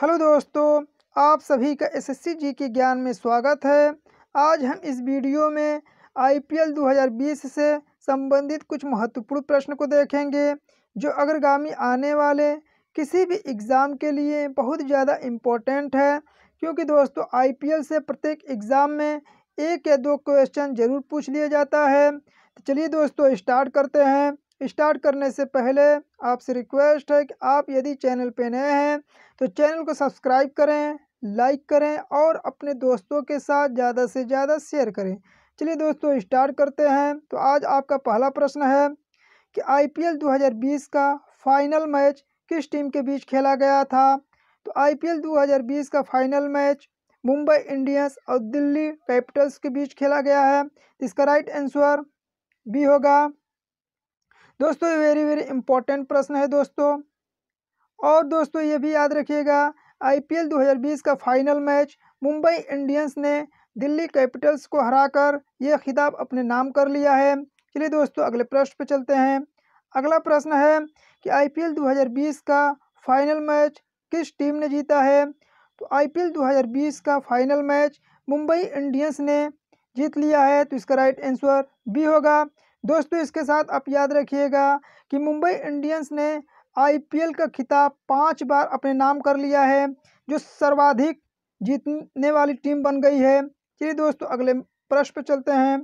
hello दोस्तों आप सभी का एसएससी जी के ज्ञान में स्वागत है आज हम इस वीडियो में आईपीएल 2020 से संबंधित कुछ महत्वपूर्ण प्रश्न को देखेंगे जो अग्रगामी आने वाले किसी भी एग्ज़ाम के लिए बहुत ज़्यादा इम्पोर्टेंट है क्योंकि दोस्तों आईपीएल से प्रत्येक एग्ज़ाम में एक या दो क्वेश्चन ज़रूर पूछ लिया जाता है तो चलिए दोस्तों स्टार्ट करते हैं स्टार्ट करने से पहले आपसे रिक्वेस्ट है कि आप यदि चैनल पे नए हैं तो चैनल को सब्सक्राइब करें लाइक करें और अपने दोस्तों के साथ ज़्यादा से ज़्यादा शेयर करें चलिए दोस्तों स्टार्ट करते हैं तो आज आपका पहला प्रश्न है कि आईपीएल 2020 का फाइनल मैच किस टीम के बीच खेला गया था तो आईपीएल 2020 का फाइनल मैच मुंबई इंडियंस और दिल्ली कैपिटल्स के बीच खेला गया है इसका राइट आंसर बी होगा दोस्तों वेरी वेरी इंपॉर्टेंट प्रश्न है दोस्तों और दोस्तों ये भी याद रखिएगा आईपीएल 2020 का फाइनल मैच मुंबई इंडियंस ने दिल्ली कैपिटल्स को हराकर ये खिताब अपने नाम कर लिया है चलिए दोस्तों अगले प्रश्न पर चलते हैं अगला प्रश्न है कि आईपीएल 2020 का फाइनल मैच किस टीम ने जीता है तो आईपीएल 2020 का फाइनल मैच मुंबई इंडियंस ने जीत लिया है तो इसका राइट आंसर बी होगा दोस्तों इसके साथ आप याद रखिएगा कि मुंबई इंडियंस ने आईपीएल का खिताब पाँच बार अपने नाम कर लिया है जो सर्वाधिक जीतने वाली टीम बन गई है चलिए दोस्तों अगले प्रश्न पर चलते हैं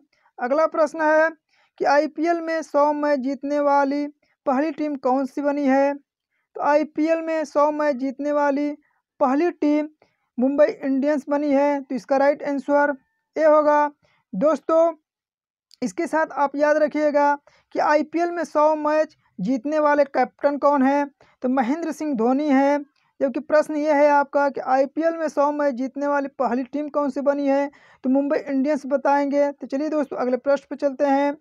अगला प्रश्न है कि आईपीएल में सौ मैच जीतने वाली पहली टीम कौन सी बनी है तो आईपीएल में सौ मैच जीतने वाली पहली टीम मुंबई इंडियंस बनी है तो इसका राइट आंसर ए होगा दोस्तों इसके साथ आप याद रखिएगा कि आईपीएल में सौ मैच जीतने वाले कैप्टन कौन है तो महेंद्र सिंह धोनी है जबकि प्रश्न ये है आपका कि आईपीएल में सौ मैच जीतने वाली पहली टीम कौन सी बनी है तो मुंबई इंडियंस बताएंगे तो चलिए दोस्तों अगले प्रश्न पर चलते हैं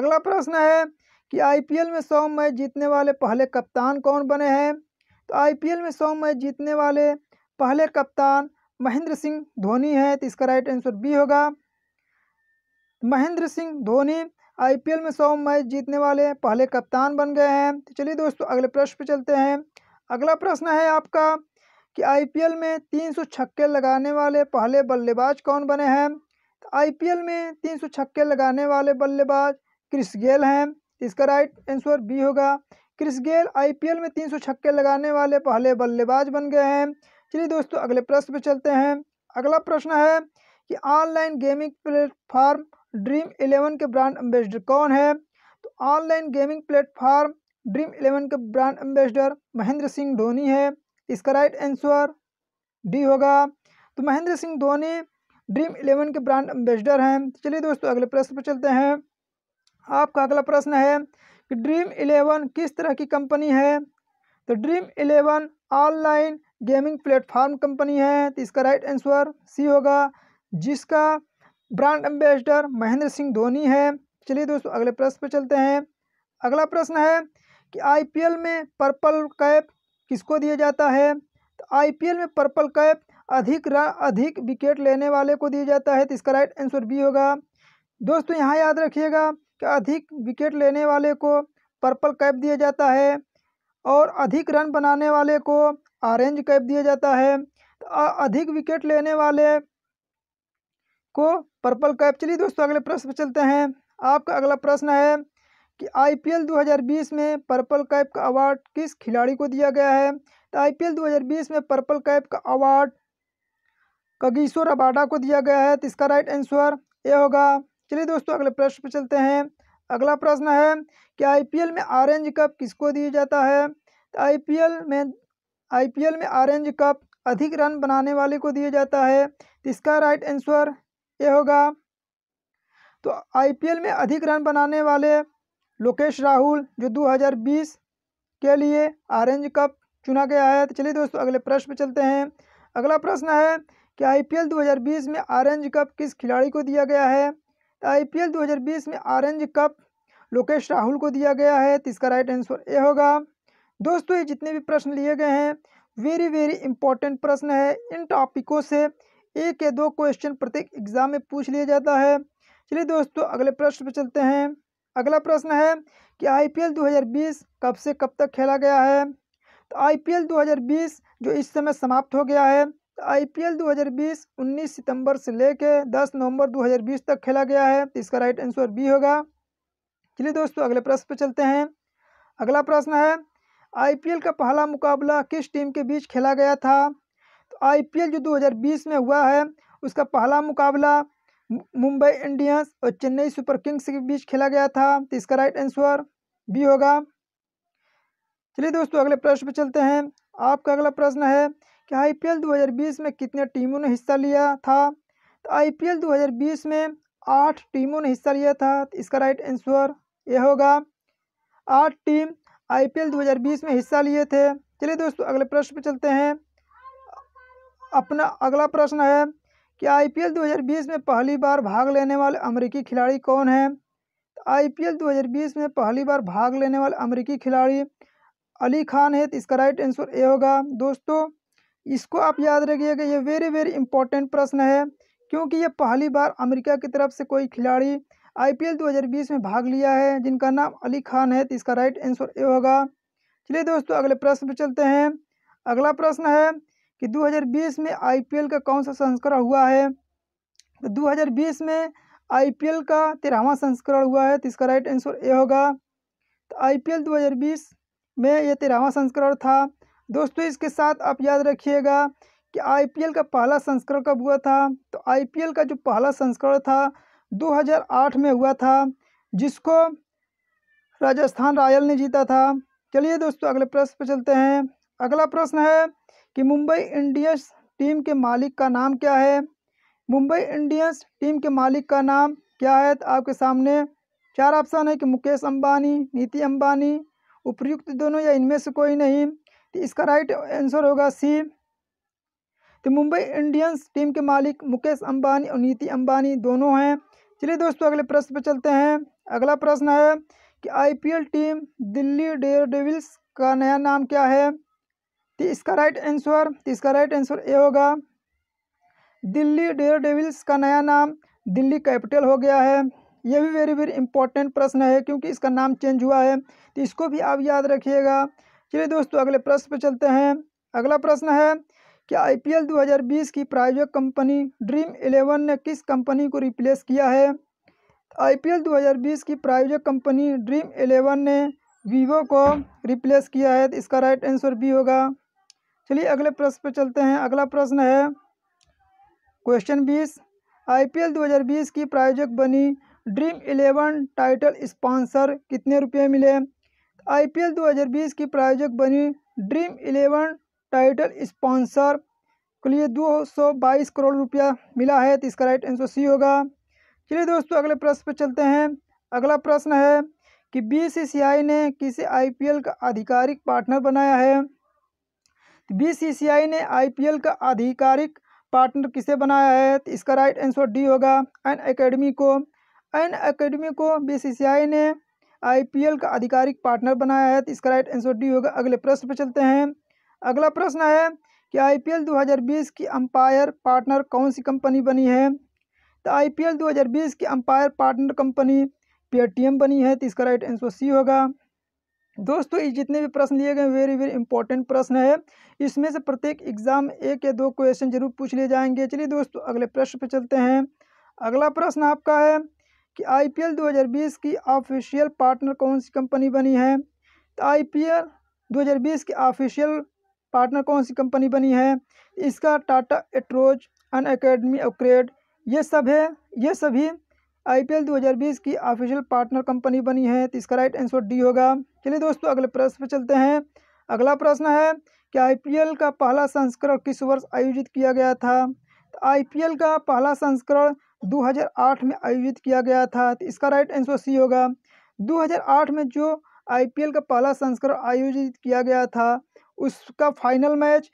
अगला प्रश्न है कि आईपीएल में सौ मैच जीतने वाले पहले कप्तान कौन बने हैं तो आईपीएल में सौ मैच जीतने वाले पहले कप्तान महेंद्र सिंह धोनी है तो इसका राइट आंसर बी होगा महेंद्र सिंह धोनी आईपीएल में सौ मैच जीतने वाले पहले कप्तान बन गए हैं तो चलिए दोस्तों अगले प्रश्न पर चलते हैं अगला प्रश्न है आपका कि आईपीएल में तीन सौ छक्के लगाने वाले पहले बल्लेबाज कौन बने हैं तो आईपीएल में तीन सौ छक्के लगाने वाले बल्लेबाज क्रिस गेल हैं तो इसका राइट आंसर बी होगा क्रिस गेल आईपीएल में तीन सौ छक्के लगाने वाले पहले बल्लेबाज बन गए हैं चलिए दोस्तों अगले प्रश्न पर चलते हैं अगला प्रश्न है कि online gaming platform Dream Eleven के ब्रांड एम्बेसडर कौन है तो online gaming platform Dream Eleven के ब्रांड एम्बेसडर महेंद्र सिंह धोनी है इसका राइट आंसर डी होगा तो महेंद्र सिंह धोनी ड्रीम इलेवन के ब्रांड एम्बेसडर हैं तो चलिए दोस्तों अगले प्रश्न पर चलते हैं आपका अगला प्रश्न है कि ड्रीम इलेवन किस तरह की कंपनी है तो Dream Eleven online gaming platform company है तो इसका राइट आंसर सी होगा जिसका ब्रांड एम्बेसडर महेंद्र सिंह धोनी है चलिए दोस्तों अगले प्रश्न पर चलते हैं अगला प्रश्न है कि आईपीएल में पर्पल कैप किसको दिया जाता है तो आईपीएल में पर्पल कैप अधिक अधिक विकेट लेने वाले को दिया जाता है तो इसका राइट आंसर बी होगा दोस्तों यहाँ याद रखिएगा कि अधिक विकेट लेने वाले को पर्पल कैप दिया जाता है और अधिक रन बनाने वाले को ऑरेंज कैप दिया जाता है तो अधिक विकेट लेने वाले को पर्पल कैप चलिए दोस्तों अगले प्रश्न पर चलते हैं आपका अगला प्रश्न है कि आईपीएल 2020 में पर्पल कैप का अवार्ड किस खिलाड़ी को दिया गया है तो आईपीएल 2020 में पर्पल कैप का अवार्ड कगीशोर अबाडा को दिया गया है तो इसका राइट आंसर ये होगा चलिए दोस्तों अगले प्रश्न पर चलते हैं अगला प्रश्न है कि आई में ऑरेंज कप किसको दिया जाता है तो आई में आई में ऑरेंज कप अधिक रन बनाने वाले को दिया जाता है तो इसका राइट आंसर ये होगा तो आईपीएल में अधिक रन बनाने वाले लोकेश राहुल जो 2020 के लिए ऑरेंज कप चुना गया है तो चलिए दोस्तों अगले प्रश्न पर चलते हैं अगला प्रश्न है कि आईपीएल 2020 में ऑरेंज कप किस खिलाड़ी को दिया गया है तो आई 2020 में ऑरेंज कप लोकेश राहुल को दिया गया है तो इसका राइट आंसर ए होगा दोस्तों ये जितने भी प्रश्न लिए गए हैं वेरी वेरी इंपॉर्टेंट प्रश्न है इन टॉपिकों से एक या दो क्वेश्चन प्रत्येक एग्जाम में पूछ लिया जाता है चलिए दोस्तों अगले प्रश्न पर चलते हैं अगला प्रश्न है कि आईपीएल 2020 कब से कब तक खेला गया है तो आईपीएल 2020 जो इस समय समाप्त हो गया है तो आईपीएल 2020 19 सितंबर से लेकर 10 नवंबर 2020 तक खेला गया है तो इसका राइट आंसर बी होगा चलिए दोस्तों अगले प्रश्न पर चलते हैं अगला प्रश्न है आईपीएल का पहला मुकाबला किस टीम के बीच खेला गया था तो आईपीएल जो 2020 में हुआ है उसका पहला मुकाबला मुंबई इंडियंस और चेन्नई सुपर किंग्स के बीच खेला गया था तो इसका राइट आंसर बी होगा चलिए दोस्तों अगले प्रश्न पर चलते हैं आपका अगला प्रश्न है कि आईपीएल 2020 में कितने टीमों ने हिस्सा लिया था तो आईपीएल 2020 में आठ टीमों ने हिस्सा लिया था तो इसका राइट आंसर ये होगा आठ टीम आईपीएल 2020 में हिस्सा लिए थे चलिए दोस्तों अगले प्रश्न पर चलते हैं अपना अगला प्रश्न है कि आईपीएल 2020 में पहली बार भाग लेने वाले अमेरिकी खिलाड़ी कौन है आईपीएल 2020 में पहली बार भाग लेने वाले अमेरिकी खिलाड़ी अली खान है तो इसका राइट आंसर ए होगा दोस्तों इसको आप याद रखिएगा ये वेरी वेरी इंपॉर्टेंट प्रश्न है क्योंकि ये पहली बार अमेरिका की तरफ से कोई खिलाड़ी आई 2020 में भाग लिया है जिनका नाम अली खान है तो इसका राइट आंसर ए होगा चलिए दोस्तों अगले प्रश्न पर चलते हैं अगला प्रश्न है कि 2020 में आईपीएल का कौन सा संस्करण हुआ है तो 2020 में आईपीएल का तेरहवा संस्करण हुआ है तो इसका राइट आंसर ए होगा तो आईपीएल 2020 में यह तेरहवा संस्करण था दोस्तों इसके साथ आप याद रखिएगा कि आईपीएल का पहला संस्करण कब हुआ था तो आईपीएल का जो पहला संस्करण था 2008 में हुआ था जिसको राजस्थान रॉयल ने जीता था चलिए दोस्तों अगले प्रश्न पर चलते हैं अगला प्रश्न है कि मुंबई इंडियंस टीम के मालिक का नाम क्या है मुंबई इंडियंस टीम के मालिक का नाम क्या है तो आपके सामने चार ऑप्शन है कि मुकेश अंबानी नीति अंबानी उपयुक्त दोनों या इनमें से कोई नहीं तो इसका राइट आंसर होगा सी तो मुंबई इंडियंस टीम के मालिक मुकेश अंबानी और नीति अंबानी दोनों हैं चलिए दोस्तों अगले प्रश्न पर चलते हैं अगला प्रश्न है कि IPL team Delhi Daredevils का नया नाम क्या है तो इसका राइट आंसर तो इसका राइट आंसर ए होगा दिल्ली डेयर डेविल्स का नया नाम दिल्ली कैपिटल हो गया है यह भी वेरी वेरी इंपॉर्टेंट प्रश्न है क्योंकि इसका नाम चेंज हुआ है तो इसको भी आप याद रखिएगा चलिए दोस्तों अगले प्रश्न पर चलते हैं अगला प्रश्न है कि आईपीएल 2020 की प्राइवेट कंपनी ड्रीम इलेवन ने किस कंपनी को रिप्लेस किया है आईपीएल 2020 की प्राइवेट कंपनी ड्रीम इलेवन ने वीवो को रिप्लेस किया है तो इसका राइट आंसर बी होगा चलिए अगले प्रश्न पर चलते हैं अगला प्रश्न है क्वेश्चन बीस आईपीएल 2020 की प्रायोजक बनी ड्रीम इलेवन टाइटल स्पॉन्सर कितने रुपये मिले आईपीएल 2020 की प्रायोजक बनी ड्रीम इलेवन टाइटल स्पॉन्सर के लिए दो सौ बाईस करोड़ रुपया मिला है तो इसका राइट आंसर सी होगा चलिए दोस्तों अगले प्रश्न पर चलते हैं अगला प्रश्न है कि बी ने किसे आईपीएल का आधिकारिक पार्टनर बनाया है बीसीसीआई ने आईपीएल का आधिकारिक पार्टनर किसे बनाया है तो इसका राइट आंसर डी होगा एन अकेडमी को एन अकेडमी को बीसीसीआई ने आईपीएल का आधिकारिक पार्टनर बनाया है तो इसका राइट आंसर डी होगा अगले प्रश्न पर चलते हैं अगला प्रश्न है कि आईपीएल 2020 की अंपायर पार्टनर कौन सी कंपनी बनी है तो आईपीएल 2020 की अंपायर पार्टनर कंपनी पेटीएम बनी है तो इसका राइट आंसर सी होगा दोस्तों ये जितने भी प्रश्न लिए गए वेरी वेरी इंपॉर्टेंट प्रश्न है इसमें से प्रत्येक एग्जाम एक या दो क्वेश्चन जरूर पूछ लिए जाएंगे चलिए दोस्तों अगले प्रश्न पे चलते हैं अगला प्रश्न आपका है कि आईपीएल 2020 की ऑफिशियल पार्टनर कौन सी कंपनी बनी है तो आईपीएल 2020 की ऑफिशियल पार्टनर कौन सी कंपनी बनी है इसका Tata Altroz Unacademy upgrade ये सब है ये सभी आईपीएल 2020 की ऑफिशियल पार्टनर कंपनी बनी है तो इसका राइट आंसर डी होगा चलिए दोस्तों अगले प्रश्न पर चलते हैं अगला प्रश्न है कि आईपीएल का पहला संस्करण किस वर्ष आयोजित किया गया था तो आईपीएल का पहला संस्करण 2008 में आयोजित किया गया था तो इसका राइट आंसर सी होगा 2008 में जो आईपीएल का पहला संस्करण आयोजित किया गया था उसका फाइनल मैच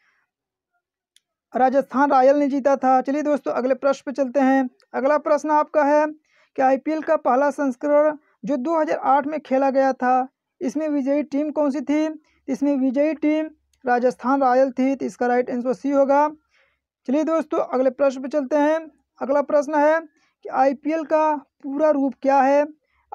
राजस्थान रॉयल ने जीता था चलिए दोस्तों अगले प्रश्न पे चलते हैं अगला प्रश्न आपका है कि आईपीएल का पहला संस्करण जो 2008 में खेला गया था इसमें विजयी टीम कौन सी थी इसमें विजयी टीम राजस्थान रॉयल थी तो इसका राइट आंसर सी होगा चलिए दोस्तों अगले प्रश्न पर चलते हैं अगला प्रश्न है कि आईपीएल का पूरा रूप क्या है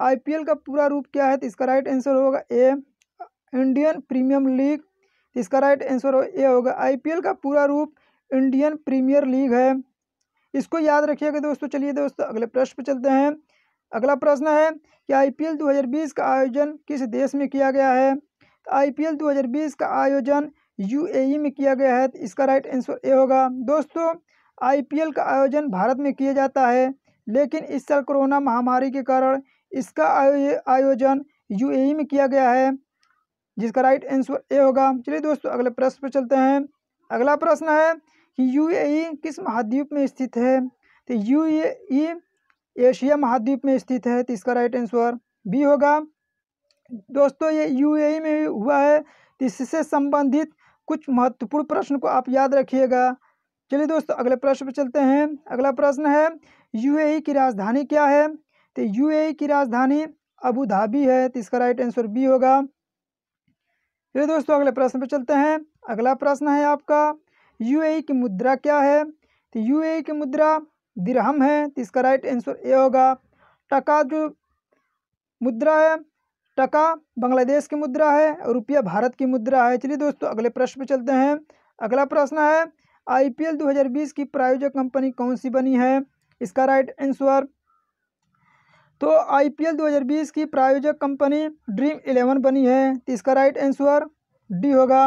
आईपीएल का पूरा रूप क्या है तो इसका राइट आंसर होगा ए इंडियन प्रीमियम लीग इसका राइट आंसर ए होगा आईपीएल का पूरा रूप इंडियन प्रीमियर लीग है इसको याद रखिएगा दोस्तों चलिए दोस्तों अगले प्रश्न पर चलते हैं अगला प्रश्न है कि आईपीएल 2020 का आयोजन किस देश में किया गया है आईपीएल तो 2020 का आयोजन यूएई e में किया गया है तो इसका राइट आंसर ए होगा दोस्तों आईपीएल का आयोजन भारत में किया जाता है लेकिन इस साल कोरोना महामारी के कारण इसका आयोजन यूएई e में किया गया है जिसका राइट आंसर ए होगा चलिए दोस्तों अगले प्रश्न पर चलते हैं अगला प्रश्न है कि यूएई किस महाद्वीप में स्थित है तो यूएई एशिया महाद्वीप में स्थित है तो इसका राइट आंसर बी होगा दोस्तों ये यूएई में हुआ है तो इससे संबंधित कुछ महत्वपूर्ण प्रश्न को आप याद रखिएगा चलिए दोस्तों अगले प्रश्न पर चलते हैं अगला प्रश्न है यूएई की राजधानी क्या है तो यूएई की राजधानी अबू धाबी है तो इसका राइट आंसर बी होगा चलिए दोस्तों अगले प्रश्न पर चलते हैं अगला प्रश्न है आपका यूएई की मुद्रा क्या है तो यूएई की मुद्रा दिरहम है तो इसका राइट आंसर ए होगा टका जो मुद्रा है टका बांग्लादेश की मुद्रा है और रुपया भारत की मुद्रा है चलिए दोस्तों अगले प्रश्न पे चलते हैं अगला प्रश्न है आईपीएल 2020 की प्रायोजक कंपनी कौन सी बनी है इसका राइट आंसर तो आईपीएल 2020 की प्रायोजक कंपनी ड्रीम इलेवन बनी है तो इसका राइट आंसर डी होगा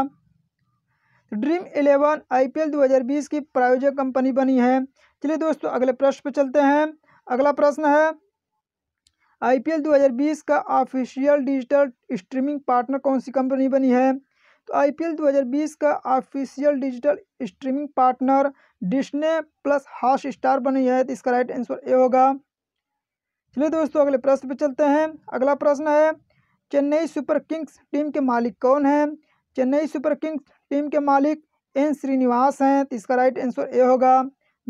ड्रीम इलेवन आईपीएल 2020 की प्रायोजक कंपनी बनी है चलिए दोस्तों अगले प्रश्न पर चलते हैं अगला प्रश्न है आईपीएल 2020 का ऑफिशियल डिजिटल स्ट्रीमिंग पार्टनर कौन सी कंपनी बनी है तो आईपीएल 2020 का official digital streaming partner Disney plus Hotstar बनी है तो इसका राइट आंसर ए होगा चलिए दोस्तों अगले प्रश्न पर चलते हैं अगला प्रश्न है चेन्नई सुपर किंग्स टीम के मालिक कौन है चेन्नई सुपर किंग्स टीम के मालिक एन श्रीनिवास हैं तो इसका राइट आंसर ए होगा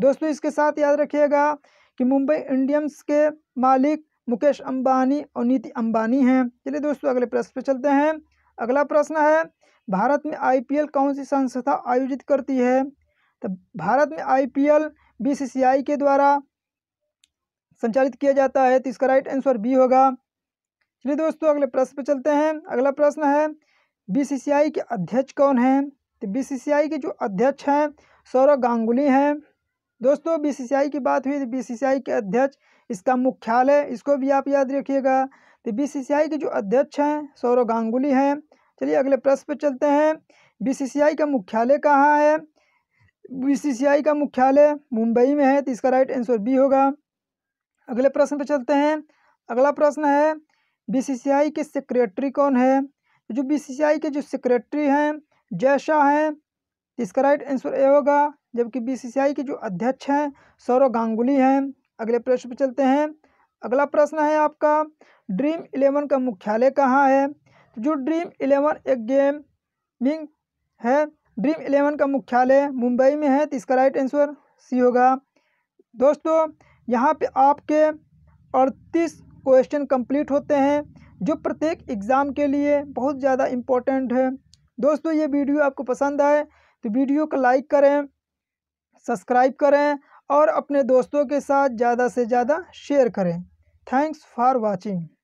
दोस्तों इसके साथ याद रखिएगा कि मुंबई इंडियंस के मालिक मुकेश अंबानी और नीति अंबानी हैं चलिए दोस्तों अगले प्रश्न पर चलते हैं अगला प्रश्न है भारत में आईपीएल कौन सी संस्था आयोजित करती है तो भारत में आईपीएल बीसीसीआई के द्वारा संचालित किया जाता है तो इसका राइट आंसर बी होगा चलिए दोस्तों अगले प्रश्न पर चलते हैं अगला प्रश्न है बीसीसीआई के अध्यक्ष कौन हैं तो बीसीसीआई के जो अध्यक्ष हैं सौरव गांगुली हैं दोस्तों बीसीसीआई की बात हुई तो बीसीसीआई के अध्यक्ष इसका मुख्यालय इसको भी आप याद रखिएगा तो बीसीसीआई के जो अध्यक्ष हैं सौरव गांगुली हैं चलिए अगले प्रश्न पर चलते हैं बीसीसीआई का मुख्यालय कहाँ है बीसीसीआई का मुख्यालय मुंबई में है तो इसका राइट आंसर बी होगा अगले प्रश्न पर चलते हैं अगला प्रश्न है बीसीसीआई के सेक्रेटरी कौन है तो जो बीसीसीआई के जो सेक्रेटरी हैं शाह हैं इसका राइट आंसर ए होगा जबकि बीसीसीआई के जो अध्यक्ष हैं सौरव गांगुली हैं अगले प्रश्न पर चलते हैं अगला प्रश्न है आपका ड्रीम इलेवन का मुख्यालय कहाँ है तो जो ड्रीम इलेवन एक गेमिंग है ड्रीम इलेवन का मुख्यालय मुंबई में है तो इसका राइट आंसर सी होगा दोस्तों यहाँ पे आपके अड़तीस क्वेश्चन कंप्लीट होते हैं जो प्रत्येक एग्ज़ाम के लिए बहुत ज़्यादा इम्पोर्टेंट है दोस्तों ये वीडियो आपको पसंद आए तो वीडियो को लाइक करें सब्सक्राइब करें और अपने दोस्तों के साथ ज़्यादा से ज़्यादा शेयर करें थैंक्स फॉर वॉचिंग